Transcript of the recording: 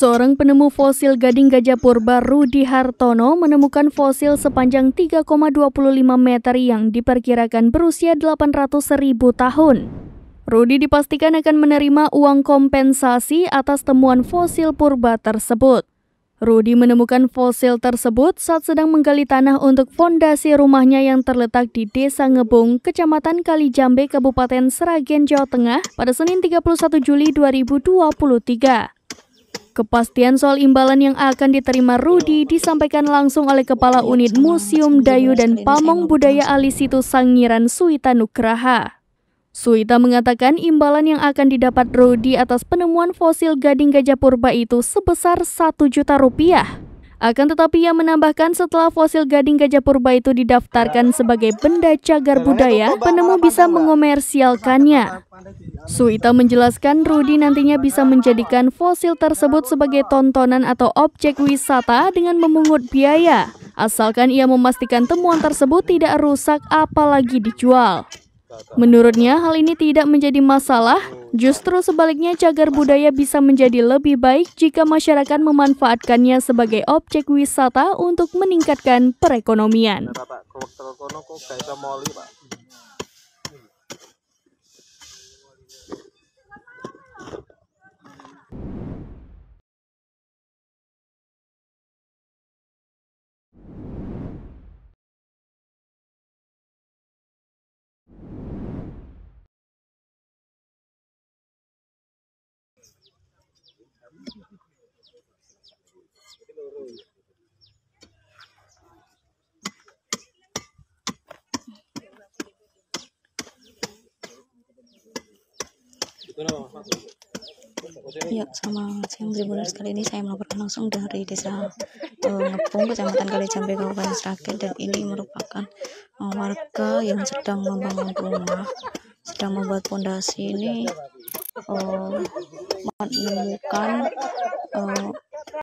Seorang penemu fosil gading gajah purba Rudi Hartono menemukan fosil sepanjang 3,25 meter yang diperkirakan berusia 800 ribu tahun. Rudi dipastikan akan menerima uang kompensasi atas temuan fosil purba tersebut. Rudi menemukan fosil tersebut saat sedang menggali tanah untuk fondasi rumahnya yang terletak di Desa Ngebung, Kecamatan Kalijambe, Kabupaten Seragen, Jawa Tengah pada Senin 31 Juli 2023. Kepastian soal imbalan yang akan diterima Rudi disampaikan langsung oleh Kepala Unit Museum Dayu dan Pamong Budaya Alisitu Sangiran Suita Nugraha. Suita mengatakan imbalan yang akan didapat Rudi atas penemuan fosil gading gajah purba itu sebesar 1 juta rupiah. Akan tetapi ia menambahkan setelah fosil gading gajah purba itu didaftarkan sebagai benda cagar budaya, penemu bisa mengomersialkannya. Suita menjelaskan Rudi nantinya bisa menjadikan fosil tersebut sebagai tontonan atau objek wisata dengan memungut biaya, asalkan ia memastikan temuan tersebut tidak rusak apalagi dijual. Menurutnya, hal ini tidak menjadi masalah. Justru sebaliknya, cagar budaya bisa menjadi lebih baik jika masyarakat memanfaatkannya sebagai objek wisata untuk meningkatkan perekonomian. Ya, sama siang Tribuners kali ini saya melaporkan langsung dari desa eh, Ngepung, kecamatan Kalijambe, Kabupaten Sragen dan ini merupakan uh, warga yang sedang membangun rumah, sedang membuat pondasi ini uh, menemukan uh,